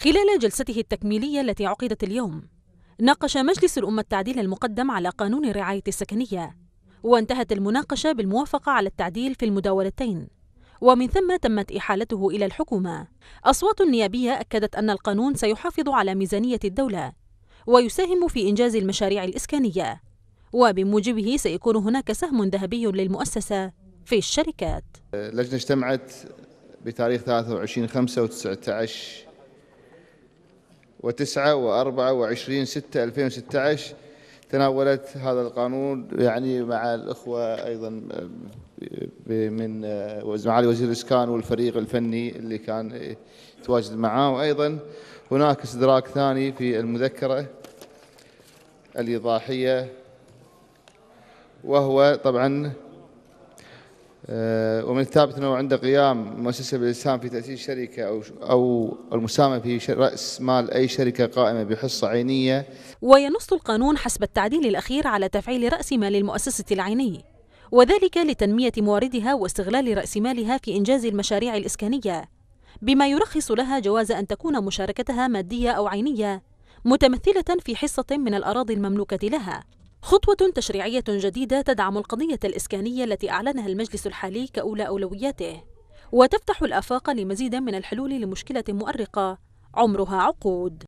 خلال جلسته التكميلية التي عقدت اليوم ناقش مجلس الأمة التعديل المقدم على قانون الرعاية السكنية وانتهت المناقشة بالموافقة على التعديل في المداولتين ومن ثم تمت إحالته إلى الحكومة أصوات نيابية أكدت أن القانون سيحافظ على ميزانية الدولة ويساهم في إنجاز المشاريع الإسكانية وبموجبه سيكون هناك سهم ذهبي للمؤسسة في الشركات اللجنة اجتمعت بتاريخ 23 5 و19 وتسعة وأربعة وعشرين ستة ألفين وستة عشر تناولت هذا القانون يعني مع الأخوة أيضا من آه، معالي وزير الإسكان والفريق الفني اللي كان تواجد معاه وأيضا هناك استدراك ثاني في المذكرة الإيضاحية وهو طبعا آه، ومن الثابت أنه عند قيام مؤسسة بالإسهام في تأسيس شركة أو أو المساهمة في رأس مال أي شركة قائمة بحصة عينية وينص القانون حسب التعديل الأخير على تفعيل رأس مال المؤسسة العيني وذلك لتنمية مواردها واستغلال رأس مالها في إنجاز المشاريع الإسكانية بما يرخص لها جواز أن تكون مشاركتها مادية أو عينية متمثلة في حصة من الأراضي المملوكة لها خطوة تشريعية جديدة تدعم القضية الإسكانية التي أعلنها المجلس الحالي كأولى أولوياته وتفتح الآفاق لمزيد من الحلول لمشكلة مؤرقة عمرها عقود